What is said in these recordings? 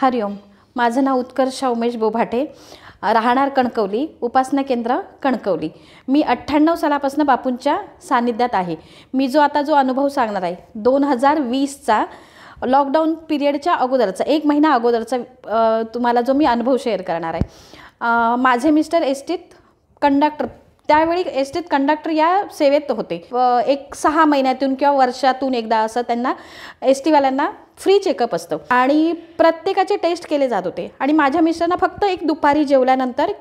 हरिओम माझं नाव उत्कर्ष उमेश बोभाटे राहणार कणकवली उपासना केंद्र कणकवली मी अठ्ठ्याण्णव सालापासून बापूंच्या सान्निध्यात आहे मी जो आता जो अनुभव सांगणार आहे दोन हजार वीसचा लॉकडाऊन पिरियडच्या अगोदरचा एक महिना अगोदरचा तुम्हाला जो मी अनुभव शेअर करणार आहे माझे मिस्टर एस टीत कंडक्टर त्यावेळी एस टीत कंडक्टर या सेवेत होते एक सहा महिन्यातून किंवा वर्षातून एकदा असं त्यांना एस टीवाल्यांना फ्री चेकअप असतं आणि प्रत्येकाचे टेस्ट केले जात होते आणि माझ्या मिस्टरांना फक्त एक दुपारी जेवल्यानंतर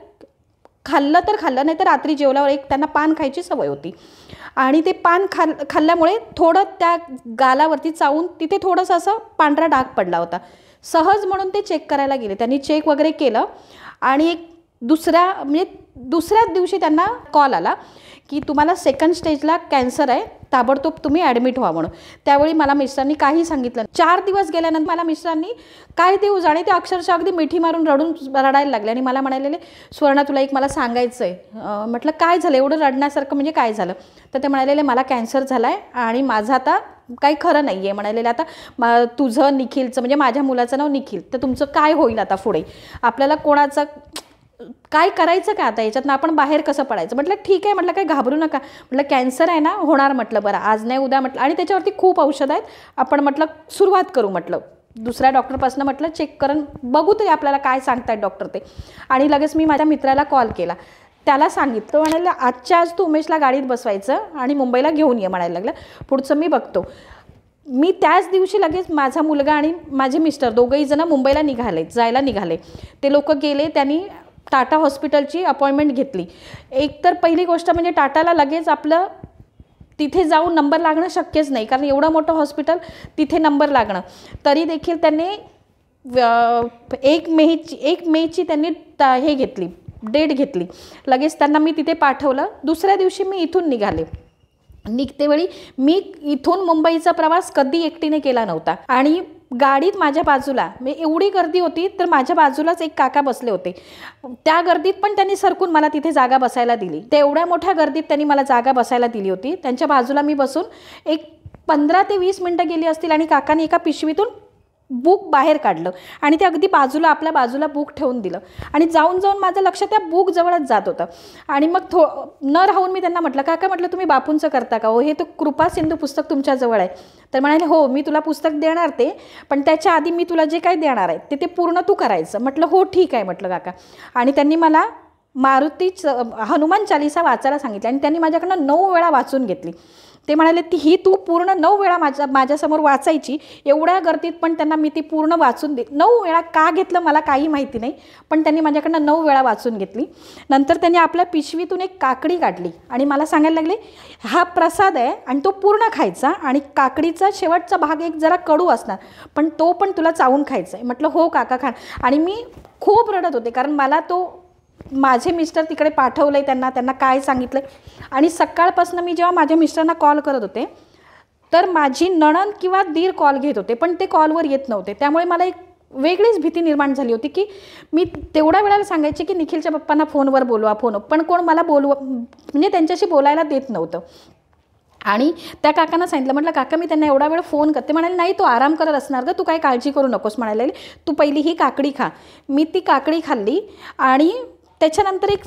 खाल्लं तर खाल्लं नाही तर रात्री जेवल्यावर एक त्यांना पान खायची सवय होती आणि ते पान खाल खाल्ल्यामुळे थोडं त्या गालावरती चावून तिथे थोडंसं असं पांढरा डाग पडला होता सहज म्हणून ते चेक करायला गेले त्यांनी चेक वगैरे केलं आणि एक दुसऱ्या म्हणजे दुसऱ्याच दिवशी त्यांना कॉल आला की तुम्हाला सेकंड स्टेजला कॅन्सर आहे ताबडतोब तुम्ही ॲडमिट व्हा म्हणून त्यावेळी मला मिस्टरांनी काही सांगितलं चार दिवस गेल्यानंतर मला मिस्टरांनी काय देऊ जाणे ते अक्षरशः अगदी मिठी मारून रडून रडायला लागले आणि मला म्हणालेले स्वर्णा तुला एक मला सांगायचं आहे म्हटलं काय झालं एवढं रडण्यासारखं म्हणजे काय झालं तर ते म्हणालेले मला कॅन्सर झाला आहे आणि माझा आता काही खरं नाही आहे म्हणालेलं आता मा तुझं निखिलचं म्हणजे माझ्या मुलाचं नाव निखिल तर तुमचं काय होईल आता पुढे आपल्याला कोणाचं काय करायचं का आता याच्यातनं आपण बाहेर कसं पडायचं म्हटलं ठीक आहे म्हटलं काही घाबरू नका म्हटलं कॅन्सर आहे ना होणार म्हटलं बरं आज नाही उद्या म्हटलं आणि त्याच्यावरती खूप औषधं आहेत आपण म्हटलं सुरुवात करू म्हटलं दुसऱ्या डॉक्टरपासून म्हटलं चेक करून बघू तरी आपल्याला काय सांगतायत डॉक्टर ते आणि लगेच मी माझ्या मित्राला कॉल केला त्याला सांगितलं म्हणायला आजच्या आज तू उमेशला गाडीत बसवायचं आणि मुंबईला घेऊन ये म्हणायला लागलं पुढचं मी बघतो मी त्याच दिवशी लगेच माझा मुलगा आणि माझे मिस्टर दोघंही जणं मुंबईला निघाले जायला निघाले ते लोक गेले त्यांनी टाटा हॉस्पिटलची अपॉइंटमेंट घेतली एकतर पहिली गोष्ट म्हणजे टाटाला लगेच आपलं तिथे जाऊन नंबर लागणं शक्यच नाही कारण एवढं मोठं हॉस्पिटल तिथे नंबर लागणं तरी देखील त्यांनी एक मेची एक मेची त्यांनी हे घेतली डेट घेतली लगेच त्यांना मी तिथे पाठवलं दुसऱ्या दिवशी मी इथून निघाले निघतेवेळी मी इथून मुंबईचा प्रवास कधी एकटीने केला नव्हता आणि गाडीत माझ्या बाजूला मी एवढी गर्दी होती तर माझ्या बाजूलाच एक काका बसले होते त्या गर्दीत पण त्यांनी सरकून मला तिथे जागा बसायला दिली ते एवढ्या मोठ्या गर्दीत त्यांनी मला जागा बसायला दिली होती त्यांच्या बाजूला मी बसून एक पंधरा ते वीस मिनटं गेली असतील आणि काकाने एका पिशवीतून बुक बाहेर काढलं आणि ते अगदी बाजूला आपल्या बाजूला बुक ठेवून दिलं आणि जाऊन जाऊन माझं लक्ष त्या बुकजवळच जात होतं आणि मग थो न राहून मी त्यांना म्हटलं काका म्हटलं तुम्ही बापूंचं करता का हो हे तो कृपा सिंधू पुस्तक तुमच्याजवळ आहे तर म्हणाले हो मी तुला पुस्तक देणार ते पण त्याच्या आधी मी तुला जे काय देणार आहे ते ते पूर्ण तू करायचं म्हटलं हो ठीक आहे म्हटलं काका आणि त्यांनी मला मारुतीच हनुमान चालिसा वाचायला सांगितलं आणि त्यांनी माझ्याकडनं नऊ वेळा वाचून घेतली ते म्हणाले ती ही तू पूर्ण नऊ वेळा माझ्या माझ्यासमोर वाचायची एवढ्या गर्दीत पण त्यांना मी ती पूर्ण वाचून दे नऊ वेळा का घेतलं मला काही माहिती नाही पण त्यांनी माझ्याकडनं नऊ वेळा वाचून घेतली नंतर त्यांनी आपल्या पिशवीतून एक काकडी काढली आणि मला सांगायला लागले हा प्रसाद आहे आणि तो पूर्ण खायचा आणि काकडीचा शेवटचा भाग एक जरा कडू असणार पण तो पण तुला चावून खायचा आहे म्हटलं हो काका खाण आणि मी खूप रडत होते कारण मला तो माझे मिस्टर तिकडे पाठवलं आहे त्यांना त्यांना काय सांगितलं आणि सकाळपासून मी जेव्हा माझ्या मिस्टरना कॉल करत होते तर माझी नणन किंवा दीर कॉल घेत होते पण ते कॉलवर येत नव्हते त्यामुळे मला एक वेगळीच भीती निर्माण झाली होती की मी तेवढ्या वेळाला सांगायचे की निखिलच्या पप्पांना फोनवर बोलवा फोन पण कोण मला बोलवा म्हणजे त्यांच्याशी बोलायला देत नव्हतं आणि त्या काकांना सांगितलं म्हटलं काका मी त्यांना एवढा वेळ फोन करते म्हणाले नाही तू आराम करत असणार गं तू काय काळजी करू नकोस म्हणायला तू पहिली ही काकडी खा मी ती काकडी खाल्ली आणि त्याच्यानंतर एक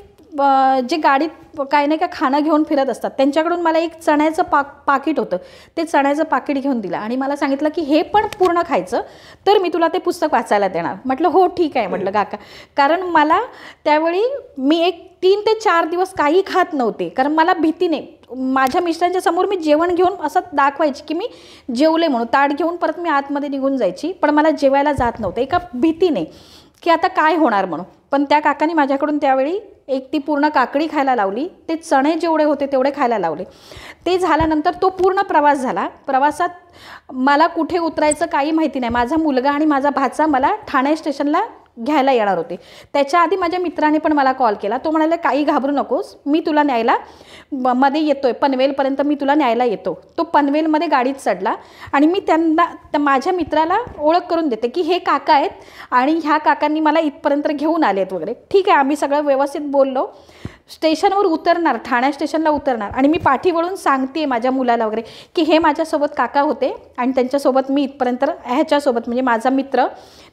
जे गाडीत काही नाही का खाणं घेऊन फिरत असतात त्यांच्याकडून मला एक चण्याचं पाक पाकिट होतं ते चण्याचं पाकिट घेऊन दिलं आणि मला सांगितलं की हे पण पूर्ण खायचं तर मी तुला ते पुस्तक वाचायला देणार म्हटलं हो ठीक आहे म्हटलं काका कारण मला त्यावेळी मी एक तीन ते चार दिवस काही खात नव्हते कारण मला भीतीने माझ्या मिस्टरांच्या समोर मी जेवण घेऊन असं दाखवायची की मी जेवले म्हणून ताट घेऊन परत मी आतमध्ये निघून जायची पण मला जेवायला जात नव्हते एका भीतीने की आता काय होणार म्हणून पण त्या काकांनी माझ्याकडून त्यावेळी एक ती पूर्ण काकडी खायला लावली ते चणे जेवढे होते तेवढे खायला लावले ते झाल्यानंतर तो पूर्ण प्रवास झाला प्रवासात मला कुठे उतरायचं काही माहिती नाही माझा मुलगा आणि माझा भाचा मला ठाणे स्टेशनला घ्यायला येणार होते त्याच्या आधी माझ्या मित्राने पण मला कॉल केला तो म्हणाला काही घाबरू नकोस मी तुला न्यायला मध्ये येतो आहे पनवेलपर्यंत मी तुला न्यायला येतो तो पनवेलमध्ये गाडीत चढला आणि मी त्यांना माझ्या मित्राला ओळख करून देते की हे काका आहेत आणि ह्या काकांनी मला इथपर्यंत घेऊन आले आहेत वगैरे ठीक आहे आम्ही सगळं व्यवस्थित बोललो स्टेशनवर उतरणार ठाण्या स्टेशनला उतरणार आणि मी पाठीवळून सांगते माझ्या मुलाला वगैरे की हे माझ्यासोबत काका होते आणि त्यांच्यासोबत मी इथपर्यंत ह्याच्यासोबत म्हणजे माझा मित्र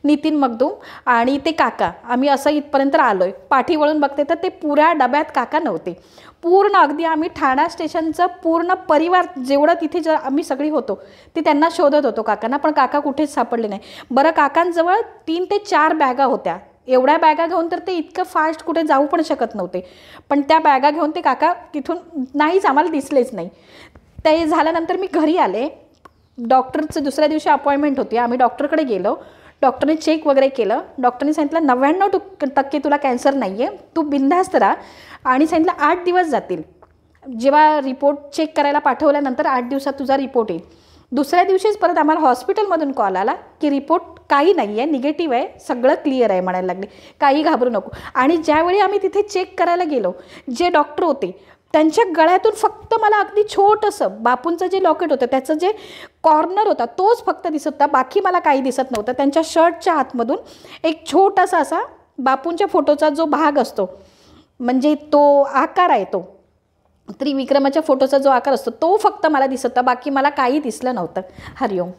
नितीन मगदूम आणि ते काका आम्ही असं इथपर्यंत आलो आहे पाठीवळून बघते तर ते पुऱ्या डब्यात काका नव्हते पूर्ण अगदी आम्ही ठाणा स्टेशनचं पूर्ण परिवार जेवढं तिथे ज आम्ही सगळी होतो ते त्यांना शोधत होतो काकांना पण काका कुठेच सापडले नाही बरं काकांजवळ तीन ते चार बॅगा होत्या एवढ्या बॅगा घेऊन तर ते इतकं फास्ट कुठे जाऊ पण शकत नव्हते पण त्या बॅगा घेऊन ते काका तिथून नाहीच आम्हाला दिसलेच नाही ते झाल्यानंतर मी घरी आले डॉक्टरचं दुसऱ्या दिवशी अपॉइंटमेंट होती आम्ही डॉक्टरकडे गेलो डॉक्टरने चेक वगैरे केलं डॉक्टरने सांगितलं नव्याण्णव टु टक्के तुला कॅन्सर नाही आहे तू बिनधास्त राहा आणि सांगितलं आठ दिवस जातील जेव्हा रिपोर्ट चेक करायला पाठवल्यानंतर आठ दिवसात तुझा रिपोर्ट येईल दुसऱ्या दिवशीच परत आम्हाला हॉस्पिटलमधून कॉल आला की रिपोर्ट काही नाही आहे निगेटिव्ह आहे सगळं क्लिअर आहे म्हणायला लागले काही घाबरू नको आणि ज्यावेळी आम्ही तिथे चेक करायला गेलो जे डॉक्टर होते त्यांच्या गळ्यातून फक्त मला अगदी छोटंसं बापूंचं जे लॉकेट होतं त्याचं जे कॉर्नर होता तोच फक्त दिसत होता बाकी मला काही दिसत नव्हतं त्यांच्या शर्टच्या आतमधून एक छोटासा असा बापूंच्या फोटोचा जो भाग असतो म्हणजे तो आकार आहे तो त्रिविक्रमाच्या फोटोचा जो आकार असतो तो फक्त मला दिसत होता बाकी मला काही दिसलं नव्हतं हरिओम